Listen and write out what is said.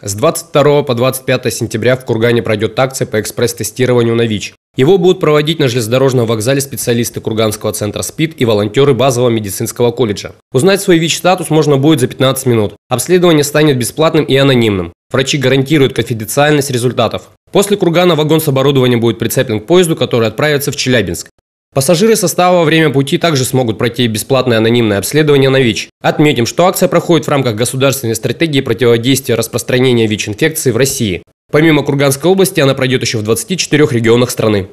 С 22 по 25 сентября в Кургане пройдет акция по экспресс-тестированию на ВИЧ. Его будут проводить на железнодорожном вокзале специалисты Курганского центра СПИД и волонтеры базового медицинского колледжа. Узнать свой ВИЧ-статус можно будет за 15 минут. Обследование станет бесплатным и анонимным. Врачи гарантируют конфиденциальность результатов. После Кургана вагон с оборудованием будет прицеплен к поезду, который отправится в Челябинск. Пассажиры состава во время пути также смогут пройти бесплатное анонимное обследование на ВИЧ. Отметим, что акция проходит в рамках государственной стратегии противодействия распространения ВИЧ-инфекции в России. Помимо Курганской области, она пройдет еще в 24 регионах страны.